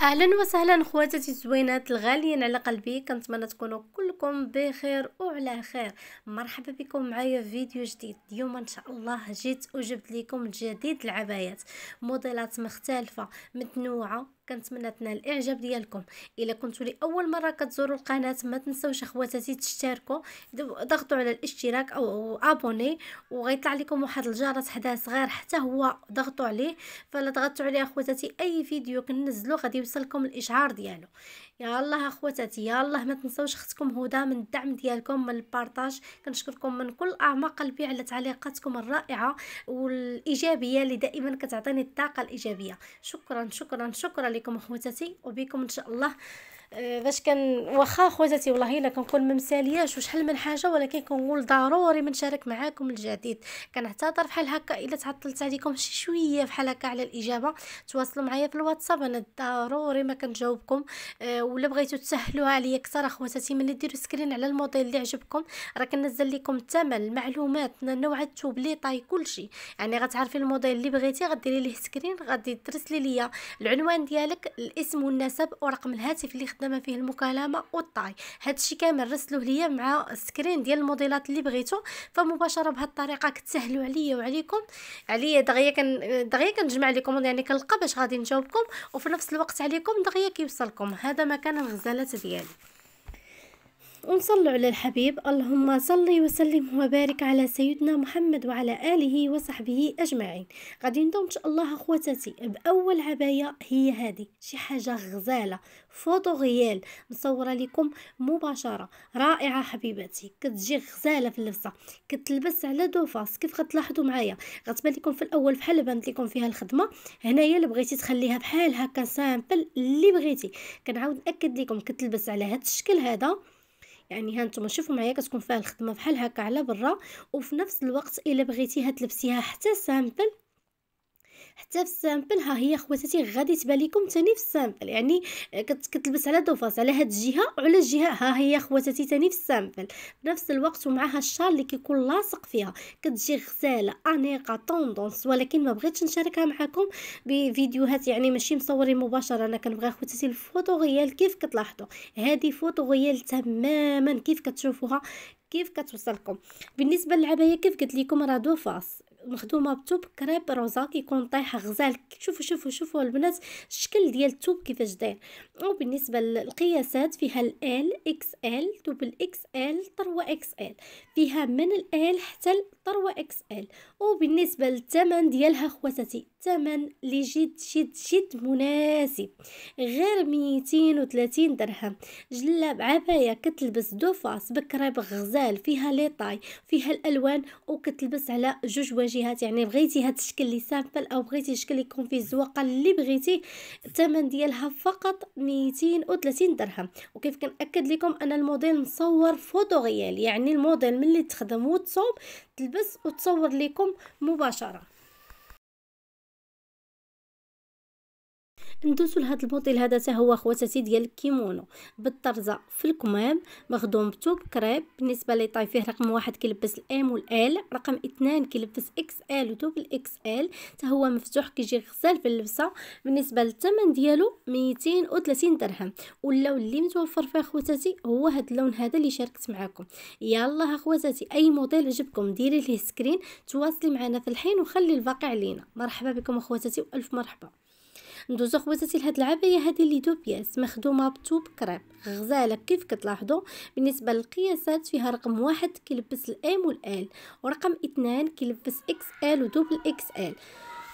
اهلا وسهلا خواتاتي الزوينات الغاليين على قلبي كنتمنى تكونوا كلكم بخير وعلى خير مرحبا بكم معايا في فيديو جديد اليوم ان شاء الله جيت وجبت لكم جديد العبايات موديلات مختلفه متنوعه كنتمنى تنال الاعجاب ديالكم الا كنتو لاول مره كتزوروا القناه ما تنساوش اخواتاتي تشتركوا ضغطوا على الاشتراك او ابوني وغيطلع لكم واحد الجرس حدا صغير حتى هو ضغطوا عليه فلا ضغطتوا عليه اخواتاتي اي فيديو كننزلو غادي يوصلكم الاشعار ديالو يا الله اخواتاتي يا الله ما تنساوش اختكم هدى من الدعم ديالكم من البارطاج كنشكركم من كل اعماق قلبي على تعليقاتكم الرائعه والايجابيه اللي دائما كتعطيني الطاقه الايجابيه شكرا شكرا شكرا لكم اخواتاتي وبكم ان شاء الله آه، باش كان واخا خواتاتي والله الا كنقول ما مسالياش وشحال من حاجه ولكن كنقول ضروري منشارك معاكم الجديد كنعتذر بحال هكا الا تعطلت عليكم شي شويه بحال هكا على الاجابه تواصلوا معايا في الواتساب انا ضروري ما كنجاوبكم أه ولا بغيتوا تسهلوها عليا اكثر اخواتاتي ملي ديروا سكرين على الموديل اللي عجبكم راه كنزل لكم الثمن المعلومات نوع التوب لي طاي كلشي يعني غتعرفي الموديل اللي بغيتي غديري ليه سكرين غادي ترسلي ليا العنوان ديالك الاسم والنسب ورقم الهاتف اللي خدامه فيه المكالمه والطاي هادشي كامل رسلوه ليا مع السكرين ديال الموديلات اللي بغيتو فمباشره بهاد الطريقه كتسهلوا عليا وعليكم عليا دغيا كن دغيا كنجمع لكم يعني كنلقى باش غادي نجاوبكم وفي نفس الوقت عليكم دغيا كيوصلكم هذا مكان الغزالات ديالي ونصلوا على الحبيب اللهم صلي وسلم وبارك على سيدنا محمد وعلى آله وصحبه أجمعين غادي إن شاء الله أخواتاتي بأول عباية هي هذه شي حاجة غزالة فوتو غيال مصورة لكم مباشرة رائعة حبيباتي كتجي غزالة في اللبسة كتلبس على دوفاس كيف غتلاحظوا معايا غتبان لكم في الأول بحال بانت لكم فيها الخدمة هنايا اللي بغيتي تخليها بحال هكا سامبل اللي بغيتي كنعاود نأكد لكم كتلبس على هذا الشكل هذا يعني ها نتوما شوفوا معايا كتكون فيها الخدمه بحال هكا على برا وفي نفس الوقت الا بغيتيها تلبسيها حتى سامبل حتى في السامبل ها هي خواتاتي غادي تبان لكم ثاني في السامبل يعني آه، كتلبس على دوفاس على هاد الجهه وعلى الجهه ها هي خواتاتي ثاني في السامبل بنفس الوقت ومعها الشال اللي كيكون لاصق فيها كتجي غزاله انيقه طوندونس ولكن ما بغيتش نشاركها معكم بفيديوهات يعني ماشي مصورين مباشره انا كنبغي خواتاتي الفوتو غيال كيف كتلاحظوا هذه فوتو غيال تماما كيف كتشوفوها كيف كتوصلكم بالنسبه للعبايه كيف قلت لكم راه دو فاس مخدومه بتوب كريب روزا كيكون طايح غزال شوفوا شوفوا شوفوا البنات الشكل ديال التوب كيفاش داير وبالنسبه للقياسات فيها ال اكس ال دوبل اكس ال 3 اكس ال فيها من ال حتى ال وثروة اكس ال وبالنسبة للثمن ديالها خواتاتي ثمن اللي جد جد جد مناسب غير ميتين وثلاثين درهم جلاب عباية كتلبس دوفاس بكراب غزال فيها ليطاي فيها الالوان وكتلبس على جوج واجهات يعني بغيتي هاد الشكل اللي سامبل او بغيتي الشكل يكون فيه الزواقه اللي بغيتي الثمن ديالها فقط ميتين وثلاثين درهم وكيف كنأكد لكم ان الموديل مصور فوتوغيال يعني الموديل ملي تخدم وتصوب تلبس وتصور لكم مباشره ندوزو لهاد الموديل هذا حتى هو خواتاتي ديال الكيمونو بالطرزه في الكمام مخدوم بتوب كريب بالنسبه لي طاي فيه رقم واحد كيلبس الام والال رقم اثنان كيلبس اكس ال ودوبل اكس ال حتى هو مفتوح كيجي غزال في اللبسه بالنسبه للثمن ديالو 230 درهم واللون اللي متوفر فيه خواتاتي هو هاد اللون هذا اللي شاركت معاكم يلا اخواتاتي اي موديل عجبكم ديري ليه سكرين تواصلي معنا في الحين وخلي الباقي علينا مرحبا بكم اخواتاتي والف مرحبا ندوزو خواتاتي لهاد العبايه هادي لي دو بياس مخدومه بطوب كريب غزاله كيف كتلاحظوا بالنسبه للقياسات فيها رقم واحد كيلبس الام والال ورقم اثنان كيلبس اكس ال ودوبل اكس ال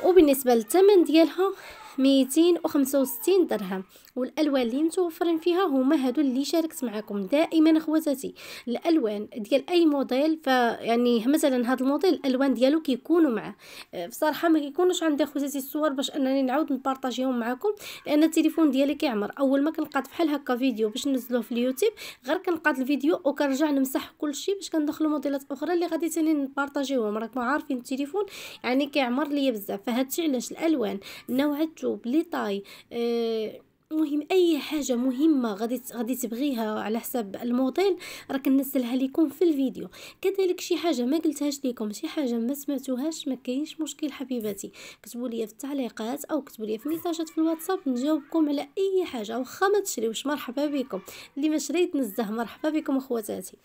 وبالنسبه للثمن ديالها ميتين وخمسة وستين درهم والالوان اللي متوفرين فيها هما هادو اللي شاركت معكم دائما خواتاتي الالوان ديال اي موديل ف يعني مثلا هذا الموديل الالوان ديالو كيكونوا معاه آه، بصراحه ما كيكونوش عندي خواتاتي الصور باش انني نعاود نبارطاجيهم معكم لان التليفون ديالي كيعمر اول ما كنقاد بحال هكا فيديو باش ننزلوه في اليوتيوب غير كنقاد الفيديو وكنرجع نمسح كلشي باش كندخلوا موديلات اخرى اللي غادي ثاني نبارطاجيهم راكم عارفين التليفون يعني كيعمر ليا بزاف فهادشي علاش الالوان نوع الثوب لي طاي اه المهم اي حاجه مهمه غادي غادي تبغيها على حساب الموديل راه كنزلها لكم في الفيديو كذلك شي حاجه ما قلتهاش لكم شي حاجه ما سمعتوهاش ما كاينش مشكل حبيباتي كتبوا لي في التعليقات او كتبوا لي في ميساجات في الواتساب نجاوبكم على اي حاجه واخا ما تشريوش مرحبا بكم اللي ما شريت نزه مرحبا بكم اخواتاتي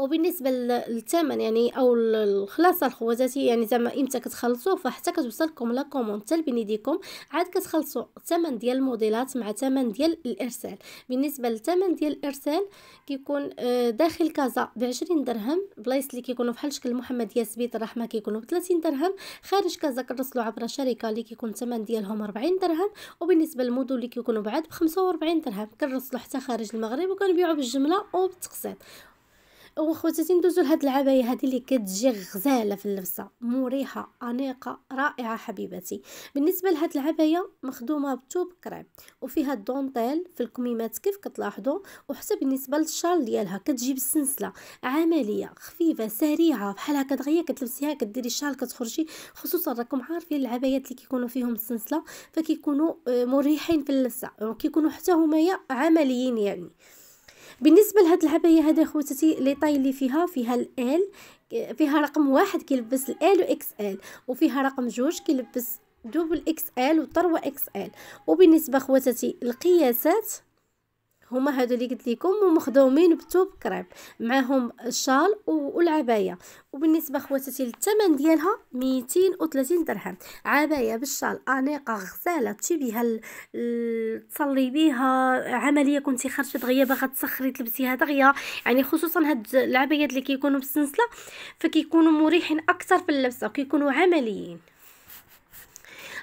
وبالنسبه للثمن يعني او الخلاصه الخوازاتي يعني زعما امتى كتخلصوه فحتى كتوصلكم لا كوموند حتى ايديكم عاد كتخلصوا الثمن ديال الموديلات مع الثمن ديال الارسال بالنسبه للثمن ديال الارسال كيكون آه، داخل كازا ب 20 درهم بلايص اللي كيكونوا بحال شكل محمد ياسبيت الرحمه كيكونوا ب 30 درهم خارج كازا كنرسلوا عبر شركه اللي كيكون الثمن ديالهم 40 درهم وبالنسبه للمودول اللي كيكونوا بعاد ب 45 درهم كنرسلوا حتى خارج المغرب وكنبيعوا بالجمله وبالتقسيط وخوتاتي ندوزو لهاد العبايه هادي اللي كتجي غزاله في اللبسه مريحه انيقه رائعه حبيبتي بالنسبه لهاد العبايه مخدومه بتوب كريم وفيها الدونتيل في الكميمات كيف كتلاحظوا وحتى بالنسبه للشال ديالها كتجي بالسلسله عمليه خفيفه سريعه بحال هكا دغيا كتلبسيها كديري الشال كتخرجي خصوصا راكم عارفين العبايات اللي كيكونوا فيهم السلسله فكيكونوا آه، مريحين في اللبسه وكيكونوا حتى همايا عمليين يعني بالنسبه لهاد العبايه هذا خواتاتي لي طاي اللي فيها فيها الال فيها رقم واحد كيلبس الال اكس ال وفيها رقم جوج كيلبس دوبل اكس ال وطروه اكس ال وبالنسبه خواتاتي القياسات هما هادو اللي قلت لكم ومخدومين بتوب كريب معاهم الشال والعبايه وبالنسبه خواتاتي للثمن ديالها 230 درهم عبايه بالشال انيقه غزاله تشي بها تصلي بها عمليه كنتي خارجه دغيا باغا تسخري تلبسيها دغيا يعني خصوصا هاد العبايات اللي كيكونوا بالسنسله فكيكونوا مريحين اكثر في اللبسه وكيكونوا عمليين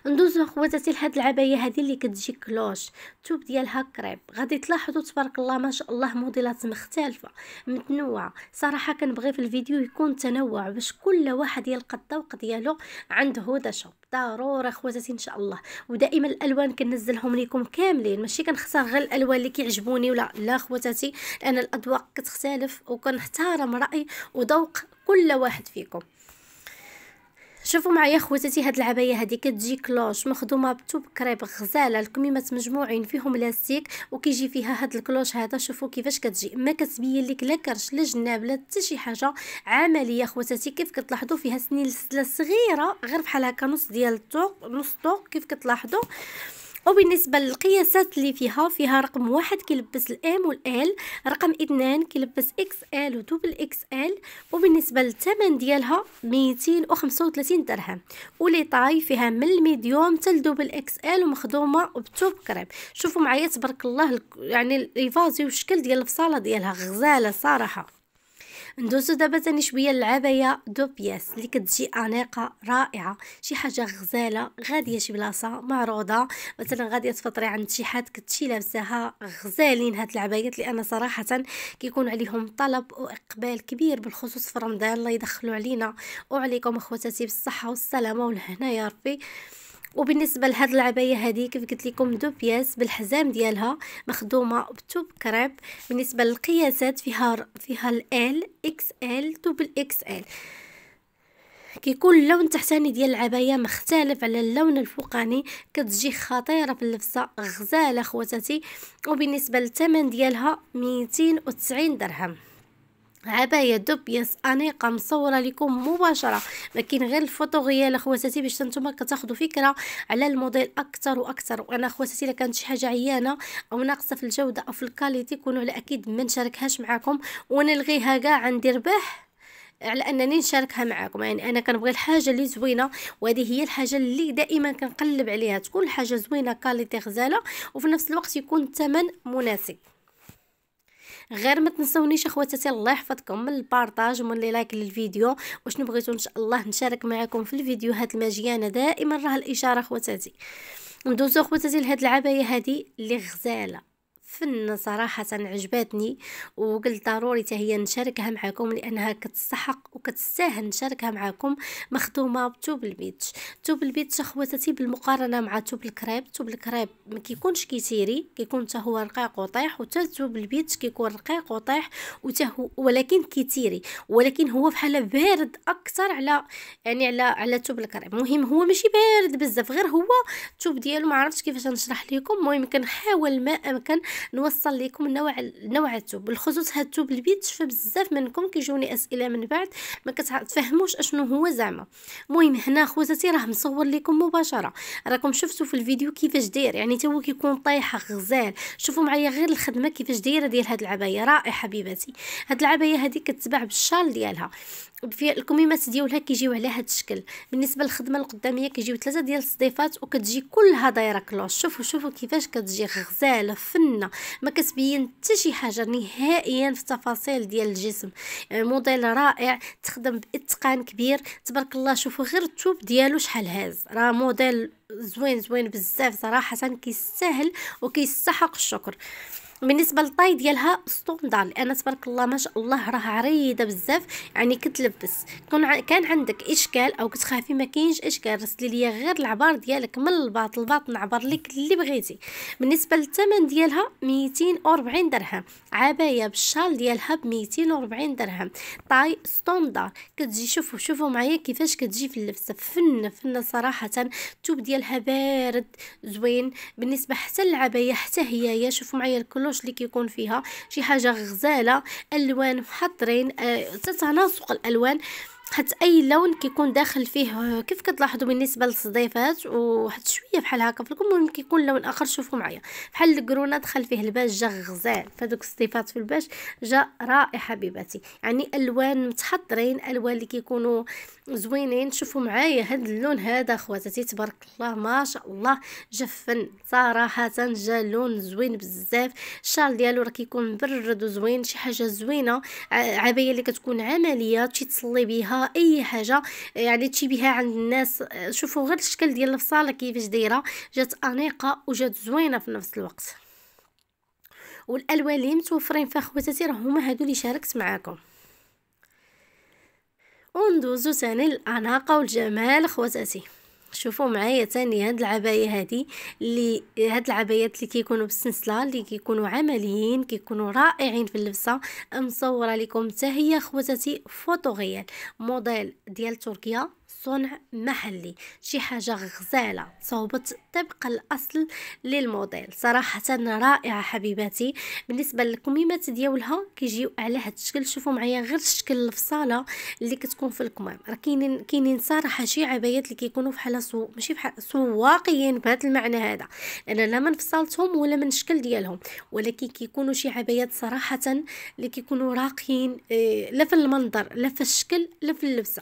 ندوزو خواتاتي لهاد العبايه هذه اللي كتجي كلوش الثوب ديالها كريب غادي تلاحظوا تبارك الله ما شاء الله موديلات مختلفه متنوعه صراحه كنبغي في الفيديو يكون تنوع باش كل واحد يلقى الذوق ديالو عند هدى شوب ضروري خواتاتي ان شاء الله ودائما الالوان كنزلهم لكم كاملين ماشي كنختار غير الالوان اللي كيعجبوني ولا لا خواتاتي لان الاذواق كتختلف وكنحترم راي وذوق كل واحد فيكم شوفوا معايا خواتاتي هاد العبايه هادي كتجي كلوش مخدومه بتوب كريب غزاله الكميمات مجموعين فيهم لاستيك وكيجي فيها هاد الكلوش هذا شوفوا كيفاش كتجي ما كتبين لك لا كرش لا جناب لا حتى شي حاجه عمليه خواتاتي كيف كتلاحظوا فيها سنين لسله صغيره غير بحال هكا نص ديال الطوق نص طوق كيف كتلاحظوا وبالنسبة للقياسات اللي فيها فيها رقم واحد كيلبس الام والال رقم اثنان كيلبس اكس ال ودوبل اكس ال وبالنسبة للثمن ديالها ميتين وخمسة وثلاثين درهم ولي طاي فيها من الميديوم تل دوبل اكس ال ومخدومة بتوب كريم شوفوا معايا تبارك الله يعني الايفازي فازي والشكل ديال الفصالة ديالها غزالة صراحة ندوزو دابا تاني شويه للعبايه دو بياس اللي كتجي انيقه رائعه شي حاجه غزاله غاديه شي بلاصه معروضه مثلا غادي تفطري عند شي حد كتشي لابساها غزالين هاد العبايات لان صراحه كيكون عليهم طلب واقبال كبير بالخصوص في رمضان الله يدخلوا علينا وعليكم اخواتاتي بالصحه والسلامه والهنا يا ربي وبالنسبه لهاد العبايه هذه كيف قلت لكم دو بياس بالحزام ديالها مخدومه بتوب كريب بالنسبه للقياسات فيها فيها ال اكس ال دوبل اكس ال كيكون اللون التحتاني ديال العبايه مختلف على اللون الفوقاني كتجي خطيره في اللبسه غزاله خواتاتي وبالنسبه للثمن ديالها 290 درهم عبايه دوبيانس انيقه مصوره لكم مباشره ما كاين غير الفوتو غيال اخواتاتي باش نتوما كتاخذوا فكره على الموديل اكثر واكثر وانا اخواتاتي الا كانت شي حاجه عيانه او ناقصه في الجوده او في الكاليتي كونوا على اكيد ما نشاركهاش معكم ونلغيها كاع عندي رباح على انني نشاركها معكم يعني انا كنبغي الحاجه اللي زوينه وهذه هي الحاجه اللي دائما كنقلب عليها تكون الحاجه زوينه كاليتي غزاله وفي نفس الوقت يكون الثمن مناسب غير ما تنسونيش اخواتاتي الله يحفظكم من البارطاج ومن لي لايك للفيديو واش بغيتو ان شاء الله نشارك معكم في الفيديوهات المجانه دائما راه الاشاره اخواتاتي ندوزو اخواتاتي لهاد العبايه هادي اللي غزاله فن صراحة عجباتني وقلت ضروري هي نشاركها معكم لأنها كتستحق وكتستاهل نشاركها معكم مخدومة بتوب البيتش توب البيتش أخواتي بالمقارنة مع توب الكريب توب الكريب ما كيكونش كيتيري كيكون تا هو رقيق وطيح وتا توب البيتش كيكون رقيق وطيح وتهو ولكن كيتيري ولكن هو بحال بارد أكثر على يعني على على توب الكريب مهم هو ماشي بارد بزاف غير هو التوب ديالو ما عرفتش كيفاش نشرح لكم المهم كنحاول ما امكن نوصل لكم نوع نوع التوب بالخصوص هاد التوب البيت شفا بزاف منكم كيجوني اسئله من بعد ما كتفهموش اشنو هو زعما المهم هنا خواتاتي راه مصور لكم مباشره راكم شفتوا في الفيديو كيفاش داير يعني تا هو كيكون طايحه غزال شوفوا معايا غير الخدمه كيفاش دايره ديال هاد العبايه رائعه حبيباتي هاد العبايه هذه كتباع بالشال ديالها في الكميمات ديالها كيجيو على هذا الشكل بالنسبه للخدمه القداميه كيجيو ثلاثه ديال الصديفات وكتجي كلها دايره كلوش شوفوا شوفوا كيفاش كتجي غزاله فنه ما كتبين حتى شي حاجه نهائيا في التفاصيل ديال الجسم آه، موديل رائع تخدم باتقان كبير تبارك الله شوفوا غير التوب ديالو شحال هاز راه موديل زوين زوين بزاف صراحه كيستاهل وكيستحق الشكر بالنسبه للطاي ديالها ستوندار لان تبارك الله ما شاء الله راه عريضه بزاف يعني كتلبس كون كان عندك اشكال او كتخافي ما كاينش اشكال رسلي ليا غير العبار ديالك من الباط الباط نعبر لك اللي بغيتي بالنسبه للثمن ديالها 240 درهم عبايه بالشال ديالها ب 240 درهم طاي ستوندار كتجي شوفوا شوفوا معايا كيفاش كتجي في اللبسه فن فن صراحه التوب ديالها بارد زوين بالنسبه حتى للعبايه حتى هي شوفوا معايا الكل البلوش اللي كيكون فيها شي حاجه غزاله الوان محضرين تتناسق آه، الالوان حيت اي لون كيكون داخل فيه كيف كتلاحظوا بالنسبه للصديفات وواحد شويه بحال هكا في المهم كيكون لون اخر شوفوا معايا بحال الكرونا دخل فيه الباج جا غزال فدوك الصديفات في الباج جا رائع حبيباتي يعني الوان متحضرين الوان اللي كيكونوا زوينين شوفوا معايا هاد اللون هذا خواتاتي تبارك الله ما شاء الله جفن صراحه جا لون زوين بزاف الشال ديالو راه كيكون مبرد وزوين شي حاجه زوينه عبايه اللي كتكون عمليه تمشي تصلي بيها اي حاجه يعني تشي بها عند الناس شوفوا غير الشكل ديال الفصاله كيفاش دايره جات انيقه وجات زوينه في نفس الوقت والالوان اللي متوفرين في خواتاتي راه هما هادو اللي شاركت معاكم وندوزو ثاني للاناقه والجمال خواتاتي شوفوا معايا تاني هاد العبايه هادي اللي هاد العبايات اللي كيكونوا بالسنسله اللي كيكونوا عمليين كيكونوا رائعين في اللبسه مصوره لكم حتى هي خواتاتي فوتوغيال موديل ديال تركيا صنع محلي شي حاجة غزالة صوبت طبق الأصل للموديل صراحة رائعة حبيباتي بالنسبة للكميمات ديالها كيجيو على هاد الشكل شوفوا معايا غير شكل الفصالة اللي كتكون في الكمام راه كاينين كاينين صراحة شي عبايات اللي كيكونوا بحال سو ماشي بحال سواقيين بهذا المعنى هذا انا لا من فصلتهم ولا من الشكل ديالهم ولكن كيكونوا شي عبايات صراحة اللي كيكونوا راقيين إيه، لا في المنظر لا في الشكل لا في اللبسه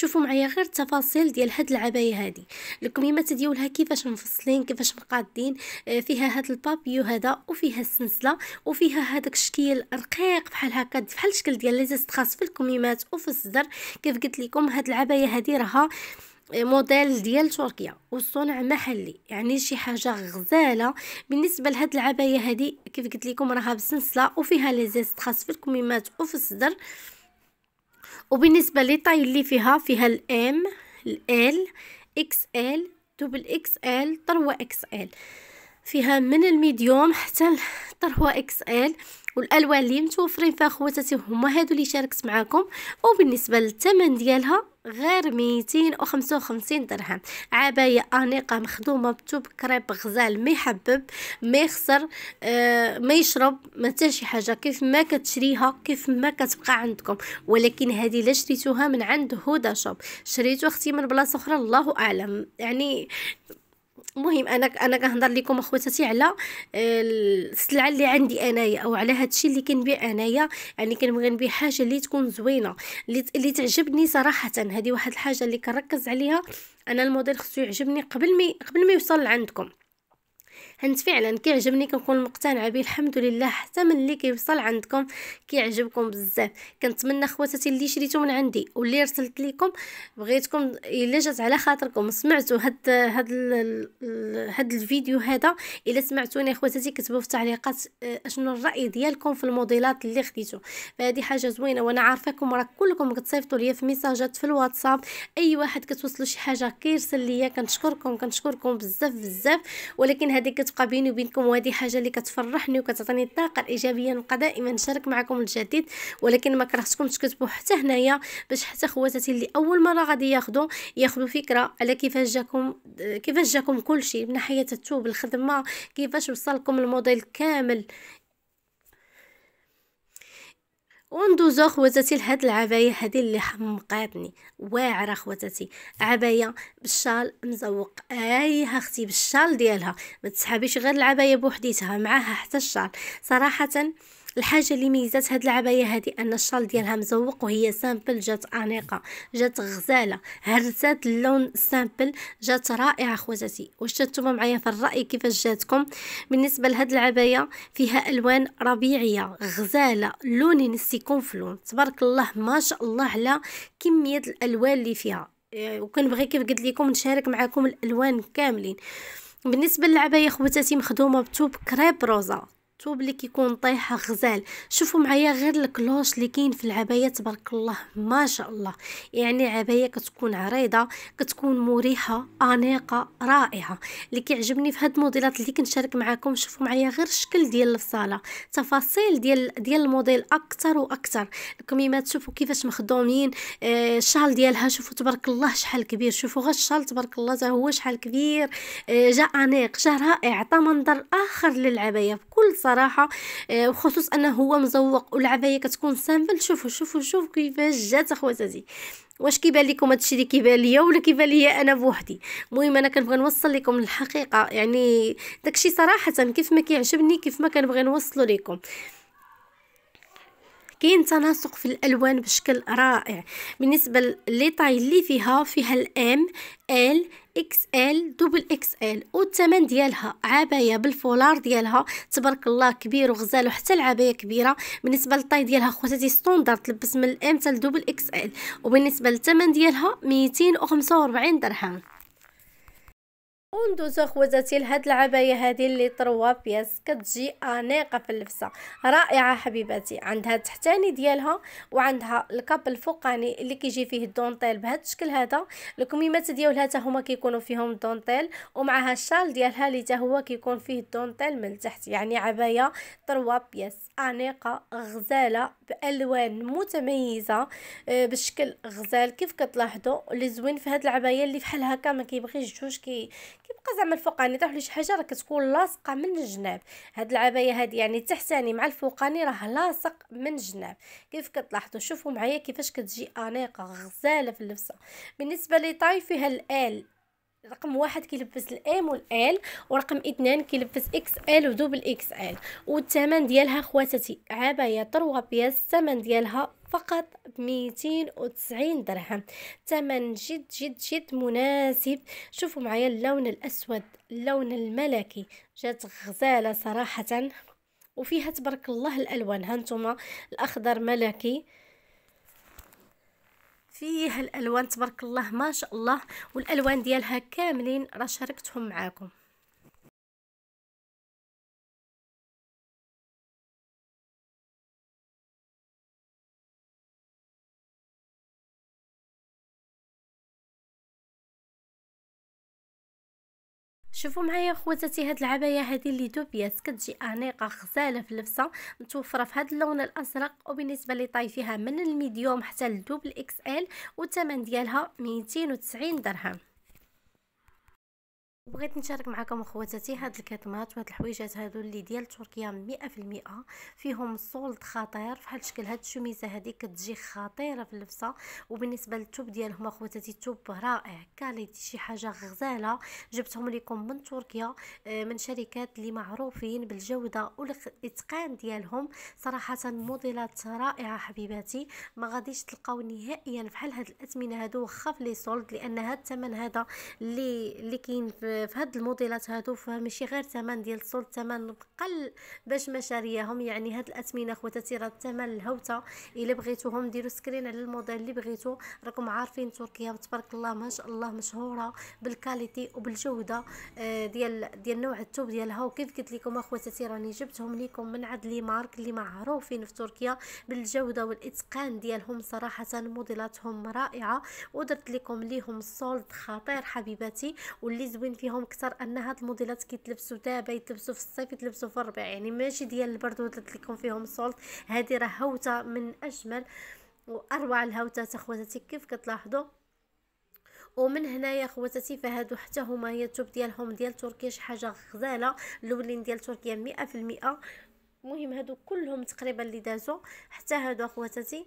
شوفوا معايا غير التفاصيل ديال هاد العبايه هادي الكميمات ديالها كيفاش مفصلين كيفاش مقادين آه، فيها هاد البابيو هذا وفيها السنسله وفيها هذاك الشكل رقيق بحال هكا بحال الشكل ديال لي زيست خاص في الكميمات وفي الصدر كيف قلت لكم هاد العبايه هادي راها آه، موديل ديال تركيا والصنع محلي يعني شي حاجه غزاله بالنسبه لهاد العبايه هادي كيف قلت لكم راها بسنسله وفيها لي زيست خاص في الكميمات وفي الصدر وبالنسبة للطي اللي فيها فيها الام الال اكس ال دوبل اكس ال طروة اكس ال فيها من الميديوم حتى تروا اكس ال والالوان اللي متوفرين فيها خواتاتي هما هادو اللي شاركت معاكم وبالنسبه للثمن ديالها غير 255 درهم عباية أنيقة مخدومة بتوب كريب غزال ما يحبب ما يخسر آه ما يشرب ما شي حاجة كيف ما كتشريها كيف ما كتبقى عندكم ولكن هذه لا شريتوها من عند هدى شوب شريتو اختي من بلاصة أخرى الله أعلم يعني المهم انا انا كنهضر لكم اخواتاتي على آه، السلعه اللي عندي انايا او على هذا الشيء اللي كنبيع انايا يعني كنبغي نبيع حاجه اللي تكون زوينه اللي تعجبني صراحه هذه واحد الحاجه اللي كنركز عليها انا الموديل خصو يعجبني قبل ما قبل ما يوصل لعندكم هنت فعلا كيعجبني كنكون مقتنعه به الحمد لله حتى من اللي كيوصل عندكم كيعجبكم بزاف كنتمنى خواتاتي اللي شريتو من عندي واللي رسلت لكم بغيتكم الا جات على خاطركم سمعتوا هاد هاد هاد الفيديو هذا الا سمعتوني خواتاتي كتبوا في التعليقات آه، اشنو الراي ديالكم في الموديلات اللي خديتو فهذه حاجه زوينه وانا عارفاكم راه كلكم كتصيفطوا ليا في ميساجات في الواتساب اي واحد كتوصلو شي حاجه كيرسل ليا كنشكركم كنشكركم بزاف بزاف ولكن هذه كتبقى بيني وبينكم وهذه حاجه اللي كتفرحني وكتعطيني الطاقه الايجابيه نبقى دائما نشارك معكم الجديد ولكن ما كرهتكمش تكتبوا حتى هنايا باش حتى خواتاتي اللي اول مره غادي ياخذوا ياخذوا فكره على كيفاش جاكم كيفاش جاكم كلشي من ناحيه الثوب الخدمه كيفاش وصلكم الموديل كامل وندوزو خواتاتي لهاد العبايه هادي اللي حمقاتني واعره خواتاتي عبايه بالشال مزوق ايها اختي بالشال ديالها ما تسحبيش غير العبايه بوحديتها معاها حتى الشال صراحه الحاجه اللي ميزات هاد العبايه هادي ان الشال ديالها مزوق وهي سامبل جات انيقه جات غزاله هرسات اللون سامبل جات رائعه خواتاتي واش نتوما معايا في الراي كيفاش جاتكم بالنسبه لهاد العبايه فيها الوان ربيعيه غزاله لونين ينسي في تبارك الله ما شاء الله على كميه الالوان اللي فيها آه، وكنبغي كيف قلت لكم نشارك معكم الالوان كاملين بالنسبه للعبايه خواتاتي مخدومه بتوب كريب روزا الطوب اللي كيكون طايحه غزال شوفوا معايا غير الكلوش اللي كاين في العبايه تبارك الله ما شاء الله يعني عبايه كتكون عريضه كتكون مريحه انيقه رائعه اللي كيعجبني في هاد الموديلات اللي كنشارك معكم شوفوا معايا غير الشكل ديال الفصاله تفاصيل ديال ديال الموديل اكثر واكثر الكميمات شوفوا كيفاش مخدومين آه، الشال ديالها شوفوا تبارك الله شحال كبير شوفوا غير الشال تبارك الله حتى هو شحال كبير آه جا انيق جا رائع عطى منظر اخر للعبايه بكل صراحه آه، وخصوص انه هو مزوق والعبايه كتكون سامبل شوفوا شوفوا شوفوا كيفاش جات اخواتاتي واش كيبان لكم هادشي اللي كيبان ليا ولا كيبان ليا انا بوحدي المهم انا كنبغي نوصل لكم الحقيقه يعني داكشي صراحه كيف ما كيعجبني كيف ما كنبغي نوصله لكم كاين تناسق في الالوان بشكل رائع بالنسبه طاي اللي فيها فيها الام ال اكس ال دوبل اكس ال والثمن ديالها عبايه بالفولار ديالها تبارك الله كبير وغزال وحتى العبايه كبيره بالنسبه للطاي ديالها خواتاتي ستوندار تلبس من الام حتى لدوبل اكس ال وبالنسبه للثمن ديالها 245 درهم وندوزو خواتاتي لهاد العبايه هادي اللي تروا بياس كتجي انيقه في اللبسه رائعه حبيباتي عندها التحتاني ديالها وعندها الكاب الفوقاني اللي كيجي فيه الدونطيل بهذا الشكل هذا الكميمات ديالها حتى هما كيكونوا فيهم الدونطيل ومعها الشال ديالها اللي حتى هو كيكون فيه الدونطيل من تحت يعني عبايه تروا بياس انيقه غزاله بالوان متميزه آه، بشكل غزال كيف كتلاحظوا اللي زوين في هاد العبايه اللي فحال هكا ما كيبغيش جوج كي كيبقى زعما الفوقاني تروح لشي شي حاجه راه كتكون لاصقه من الجناب هاد العبايه هادي يعني تحتاني مع الفوقاني راه لاصق من الجناب كيف كتلاحظوا شوفوا معايا كيفاش كتجي انيقه غزاله في اللبسه بالنسبه لي طاي فيها الال رقم واحد كيلبس الام والال ورقم اثنان كيلبس اكس ال ودوبل اكس ال والثمن ديالها خواتاتي عبايه طروه بياس الثمن ديالها فقط ب 290 درهم ثمن جد جد جد مناسب شوفوا معايا اللون الأسود اللون الملكي جات غزالة صراحة وفيها تبارك الله الألوان هانتوما الأخضر ملكي فيها الالوان تبارك الله ما شاء الله والالوان ديالها كاملين راه شاركتهم معاكم شوفوا معايا خواتاتي هاد العبايه هذه اللي دوبيات كتجي انيقه غزاله في اللبسه متوفره في هاد اللون الازرق وبالنسبه لي طاي فيها من الميديوم حتى لدوبل اكس ال والثمن ديالها 290 درهم بغيت نشارك معكم اخواتاتي هاد الكتمات وهاد الحويجات هادو اللي ديال تركيا مئة في المئة فيهم سولد خطير فحال شكل هاد الشميزه هادي كتجي خطيره في اللبسه وبالنسبه للتوب ديالهم اخواتاتي توب رائع كاليتي شي حاجه غزاله جبتهم لكم من تركيا آه، من شركات اللي معروفين بالجوده والاتقان ديالهم صراحه موديلات رائعه حبيباتي ما غاديش تلقاو نهائيا فحال هاد الاثمنه هادو وخا في لي سولد لان هاد الثمن هذا اللي اللي كاين في في هاد الموديلات هادو فماشي غير ثمن ديال الصول ثمن قل باش مشارياهم يعني هاد الاثمنه خواتاتي راه الثمن الهوته الا بغيتوهم ديروا سكرين على الموديل اللي بغيتو راكم عارفين تركيا تبارك الله ما شاء الله مشهوره بالكاليتي وبالجوده آه، ديال ديال نوع الثوب ديالها وكيف قلت لكم اخواتاتي راني جبتهم لكم من عند لي مارك اللي معروفين في تركيا بالجوده والاتقان ديالهم صراحه موديلاتهم رائعه ودرت لكم ليهم سولد خطير حبيباتي واللي زوين فيه فيهم كثر ان هاد الموديلات كيتلبسوا دابا يتلبسوا في الصيف يتلبسوا في الربيع يعني ماشي ديال البرد ودلت لكم فيهم سولت هذه راه هوته من اجمل واروع الهوتات اخواتاتي كيف كتلاحظوا ومن هنا يا خواتاتي فهادو حتى هما هي التوب ديالهم ديال تركيا شي حاجه غزاله الاولين ديال تركيا 100% المهم هادو كلهم تقريبا اللي دازو حتى هادو اخواتاتي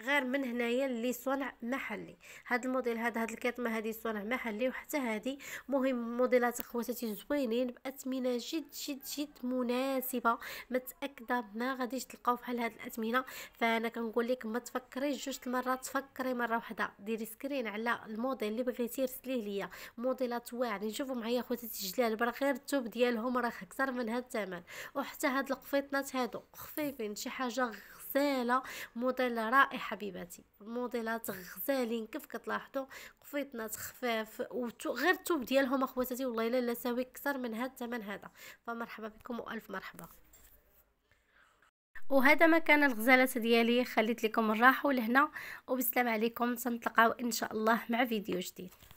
غير من هنايا اللي صنع محلي هاد الموديل هذا هاد الكاتمه هادي صنع محلي وحتى هادي مهم موديلات اخواتاتي زوينين باثمنه جد جد جد مناسبه متاكده ما غاديش تلقاو بحال هاد الاثمنه فانا كنقول لك ما تفكريش جوج المرات تفكري مره واحده ديري سكرين على الموديل اللي بغيتي رسليه ليا موديلات واعرين شوفوا معايا اخواتاتي جلال برا غير التوب ديالهم راه اكثر من هاد الثمن وحتى هاد القفيطنات هادو خفيفين شي حاجه غزاله موديل رائع حبيباتي موديلات غزالين كيف كتلاحظوا قفيطنات خفاف وغير الثوب ديالهم اخواتاتي والله الا لا ساوي اكثر من هذا الثمن هذا فمرحبا بكم والف مرحبا وهذا ما كان الغزالات ديالي خليت لكم الراحه لهنا وبالسلام عليكم تنتلقاو ان شاء الله مع فيديو جديد